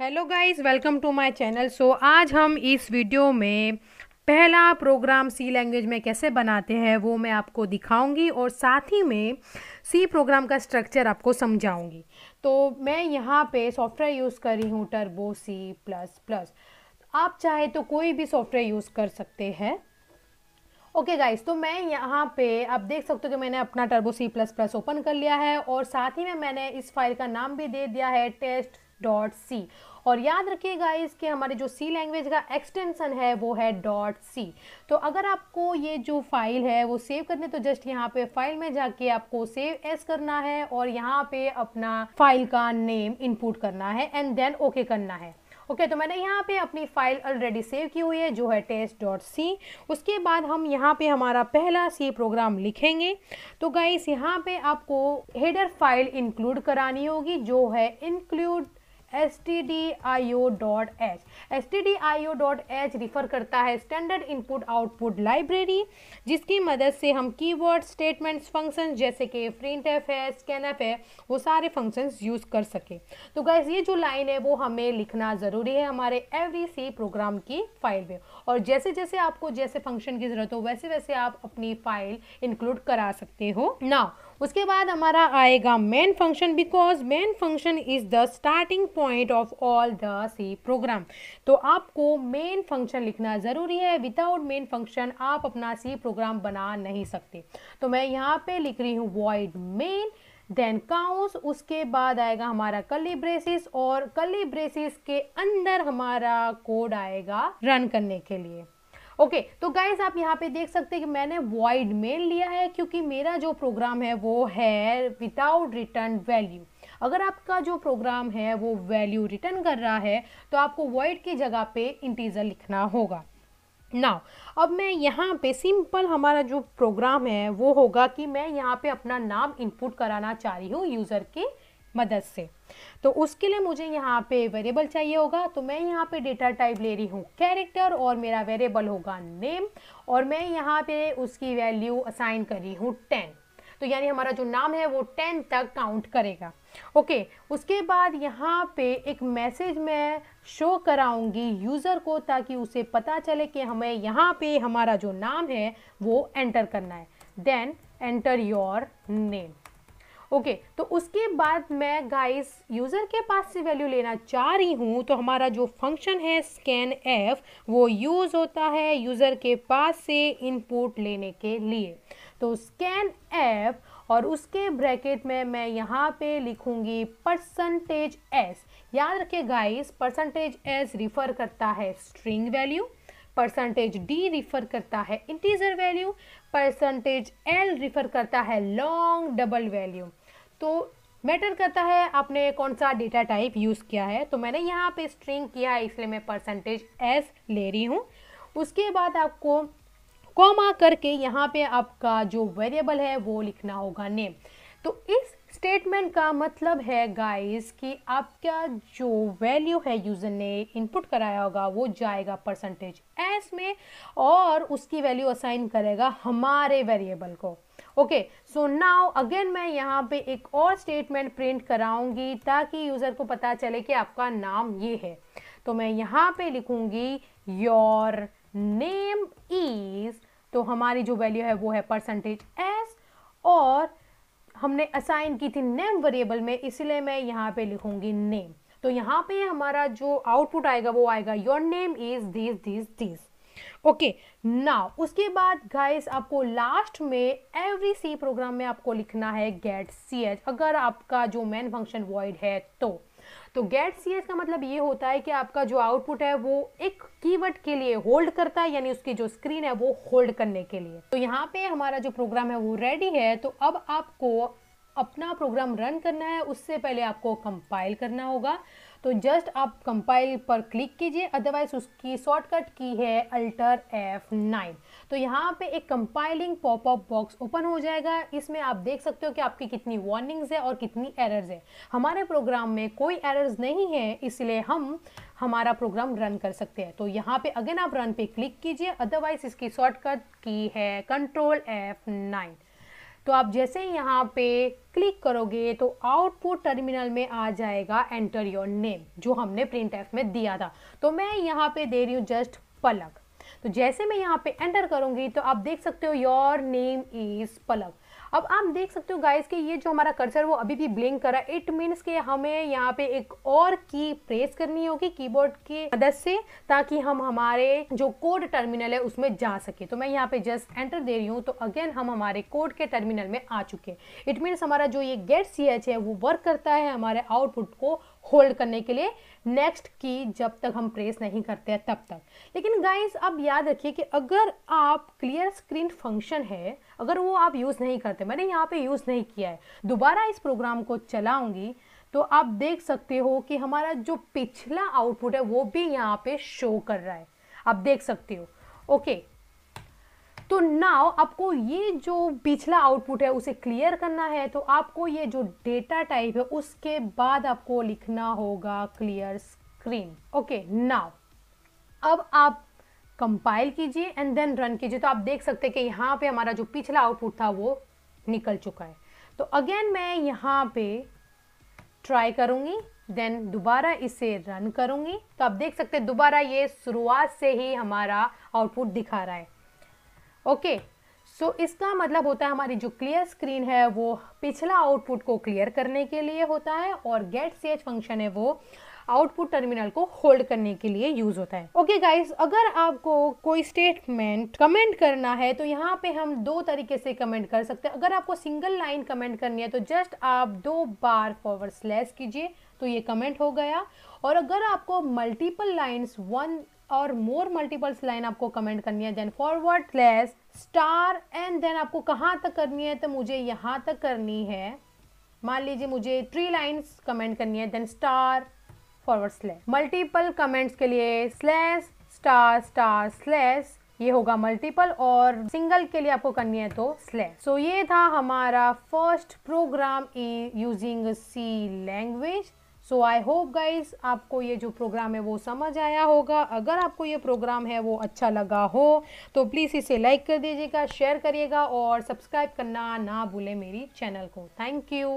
hello guys welcome to my channel so आज हम इस वीडियो में पहला प्रोग्राम सी लैंग्वेज में कैसे बनाते हैं वो मैं आपको दिखाऊंगी और साथ ही में सी प्रोग्राम का स्ट्रक्चर आपको समझाऊंगी तो मैं यहाँ पे सॉफ्टवेयर यूज़ कर रही हूँ टर्बो सी प्लस प्लस आप चाहे तो कोई भी सॉफ्टवेयर यूज़ कर सकते हैं ओके okay गाइस तो मैं यहाँ पे आप देख सकते हो कि मैंने अपना Turbo C plus plus open कर लिया है और साथ ही में मैंने इस फाइल का नाम भी दे दिया है टेस्ट डॉट सी और याद रखिएगा इसके हमारे जो सी लैंग्वेज का एक्सटेंशन है वो है डॉट सी तो अगर आपको ये जो फाइल है वो सेव करने तो जस्ट यहाँ पे फाइल में जाके आपको सेव एस करना है और यहाँ पे अपना फाइल का नेम इनपुट करना है एंड देन ओके करना है ओके okay, तो मैंने यहाँ पे अपनी फाइल ऑलरेडी सेव की हुई है जो है टेस्ट डॉट सी उसके बाद हम यहाँ पे हमारा पहला सी प्रोग्राम लिखेंगे तो गाइस यहाँ पे आपको हेडर फाइल इंक्लूड करानी होगी जो है include S T D I O dot H S T D I O dot H refer करता है स्टैंडर्ड इनपुट आउटपुट लाइब्रेरी जिसकी मदद से हम कीवर्ड स्टेटमेंट्स फंक्शन जैसे कि प्रिंट एफ है स्कैन एफ है वो सारे फंक्शंस यूज़ कर सकें तो गैस ये जो लाइन है वो हमें लिखना ज़रूरी है हमारे एवरी सी प्रोग्राम की फाइल में और जैसे जैसे आपको जैसे फंक्शन की ज़रूरत हो वैसे वैसे आप अपनी फाइल इंक्लूड करा सकते हो ना उसके बाद हमारा आएगा main function because main function is the starting point of all the C program तो आपको मेन फंक्शन लिखना ज़रूरी है विदाउट मेन फंक्शन आप अपना सी प्रोग्राम बना नहीं सकते तो मैं यहाँ पे लिख रही हूँ वॉइड मेन देन काउंस उसके बाद आएगा हमारा कली ब्रेसिस और कली ब्रेसिस के अंदर हमारा कोड आएगा रन करने के लिए ओके okay, तो गाइज आप यहाँ पे देख सकते हैं कि मैंने वॉइड मेल लिया है क्योंकि मेरा जो प्रोग्राम है वो है विदाउट रिटर्न वैल्यू अगर आपका जो प्रोग्राम है वो वैल्यू रिटर्न कर रहा है तो आपको वॉइड की जगह पे इंटीजर लिखना होगा नाउ अब मैं यहाँ पे सिंपल हमारा जो प्रोग्राम है वो होगा कि मैं यहाँ पे अपना नाम इनपुट कराना चाह रही हूँ यूज़र के मदद से तो उसके लिए मुझे यहाँ पे वेरिएबल चाहिए होगा तो मैं यहाँ पे डेटा टाइप ले रही हूँ कैरेक्टर और मेरा वेरिएबल होगा नेम और मैं यहाँ पे उसकी वैल्यू असाइन कर रही हूँ टेन तो यानी हमारा जो नाम है वो टेन तक काउंट करेगा ओके उसके बाद यहाँ पे एक मैसेज मैं शो कराऊंगी यूज़र को ताकि उसे पता चले कि हमें यहाँ पे हमारा जो नाम है वो एंटर करना है then enter your name okay तो उसके बाद मैं गाइस यूज़र के पास से वैल्यू लेना चाह रही हूँ तो हमारा जो फंक्शन है स्कैन एफ वो यूज़ होता है यूज़र के पास से इनपुट लेने के लिए तो स्कैन एफ और उसके ब्रैकेट में मैं यहाँ पे लिखूँगी परसेंटेज एस याद रखिए गाइस परसेंटेज एस रिफ़र करता है string value percentage D refer करता है integer value percentage L refer करता है लॉन्ग डबल वैल्यू तो मैटर करता है आपने कौन सा डेटा टाइप यूज़ किया है तो मैंने यहाँ पे स्ट्रिंग किया है इसलिए मैं परसेंटेज एस ले रही हूँ उसके बाद आपको कॉमा करके यहाँ पे आपका जो वेरिएबल है वो लिखना होगा नेम तो इस स्टेटमेंट का मतलब है गाइस कि आपका जो वैल्यू है यूज़र ने इनपुट कराया होगा वो जाएगा परसेंटेज एस में और उसकी वैल्यू असाइन करेगा हमारे वेरिएबल को ओके सो नाउ अगेन मैं यहाँ पे एक और स्टेटमेंट प्रिंट कराऊंगी ताकि यूज़र को पता चले कि आपका नाम ये है तो मैं यहाँ पे लिखूंगी योर नेम इज़ तो हमारी जो वैल्यू है वो है परसेंटेज एस और हमने असाइन की थी नेम वेरिएबल में इसलिए मैं यहाँ पे लिखूंगी नेम तो यहाँ पे हमारा जो आउटपुट आएगा वो आएगा your name is this this this okay now उसके बाद गाइस आपको लास्ट में एवरी सी प्रोग्राम में आपको लिखना है गेट सी एच अगर आपका जो मेन फंक्शन वॉइड है तो तो गेट सी एच का मतलब ये होता है कि आपका जो आउटपुट है वो एक कीवर्ड के लिए होल्ड करता है यानी उसकी जो स्क्रीन है वो होल्ड करने के लिए तो यहाँ पे हमारा जो प्रोग्राम है वो रेडी है तो अब आपको अपना प्रोग्राम रन करना है उससे पहले आपको कंपाइल करना होगा तो जस्ट आप कंपाइल पर क्लिक कीजिए अदरवाइज उसकी शॉर्टकट की है अल्टर एफ नाइन तो यहाँ पे एक कंपाइलिंग पॉपअप बॉक्स ओपन हो जाएगा इसमें आप देख सकते हो कि आपकी कितनी वार्निंग्स है और कितनी एरर्स है हमारे प्रोग्राम में कोई एरर्स नहीं है इसलिए हम हमारा प्रोग्राम रन कर सकते हैं तो यहाँ पे अगेन आप रन पे क्लिक कीजिए अदरवाइज इसकी शॉर्टकट की है कंट्रोल एफ नाइन तो आप जैसे ही यहाँ पे क्लिक करोगे तो आउटपुट टर्मिनल में आ जाएगा एंटर योर नेम जो हमने प्रिंट एफ में दिया था तो मैं यहाँ पे दे रही हूँ जस्ट पलक तो जैसे मैं यहाँ पे एंटर करूँगी तो आप देख सकते हो योर नेम इज़ पलक अब आप देख सकते हो गाइस कि ये जो हमारा कर्सर वो अभी भी ब्लिंक कर रहा है इट मीन्स कि हमें यहाँ पे एक और की प्रेस करनी होगी कीबोर्ड की मदद से ताकि हम हमारे जो कोड टर्मिनल है उसमें जा सके तो मैं यहाँ पे जस्ट एंटर दे रही हूँ तो अगेन हम हमारे कोड के टर्मिनल में आ चुके हैं इट मीन्स हमारा जो ये गेट सी है वो वर्क करता है हमारे आउटपुट को होल्ड करने के लिए नेक्स्ट की जब तक हम प्रेस नहीं करते हैं तब तक लेकिन गाइस अब याद रखिए कि अगर आप क्लियर स्क्रीन फंक्शन है अगर वो आप यूज़ नहीं करते मैंने यहाँ पे यूज़ नहीं किया है दोबारा इस प्रोग्राम को चलाऊंगी तो आप देख सकते हो कि हमारा जो पिछला आउटपुट है वो भी यहाँ पे शो कर रहा है आप देख सकते हो ओके तो नाव आपको ये जो पिछला आउटपुट है उसे क्लियर करना है तो आपको ये जो डेटा टाइप है उसके बाद आपको लिखना होगा क्लियर स्क्रीन ओके नाव अब आप कंपाइल कीजिए एंड देन रन कीजिए तो आप देख सकते हैं कि यहाँ पे हमारा जो पिछला आउटपुट था वो निकल चुका है तो अगेन मैं यहाँ पे ट्राई करूँगी देन दोबारा इसे रन करूँगी तो आप देख सकते हैं दोबारा ये शुरुआत से ही हमारा आउटपुट दिखा रहा है ओके सो इसका मतलब होता है हमारी जो क्लियर स्क्रीन है वो पिछला आउटपुट को क्लियर करने के लिए होता है और गेट सी एच फंक्शन है वो आउटपुट टर्मिनल को होल्ड करने के लिए यूज होता है ओके okay गाइस अगर आपको कोई स्टेटमेंट कमेंट करना है तो यहाँ पे हम दो तरीके से कमेंट कर सकते हैं अगर आपको सिंगल लाइन कमेंट करनी है तो जस्ट आप दो बार फॉरवर्ड स्लैश कीजिए तो ये कमेंट हो गया और अगर आपको मल्टीपल लाइन्स वन और मोर मल्टीपल्स लाइन आपको कमेंट करनी है then forward slash star and then आपको कहाँ तक करनी है तो मुझे यहाँ तक करनी है मान लीजिए मुझे थ्री लाइन्स कमेंट करनी है then star forward slash multiple comments के लिए स्लैश स्टार स्टार स्लैश ये होगा मल्टीपल और सिंगल के लिए आपको करनी है तो स्लैश सो so, ये था हमारा first program in using C language so I hope guys आपको ये जो प्रोग्राम है वो समझ आया होगा अगर आपको ये प्रोग्राम है वो अच्छा लगा हो तो प्लीज़ इसे लाइक कर दीजिएगा शेयर करिएगा और सब्सक्राइब करना ना भूलें मेरी चैनल को थैंक यू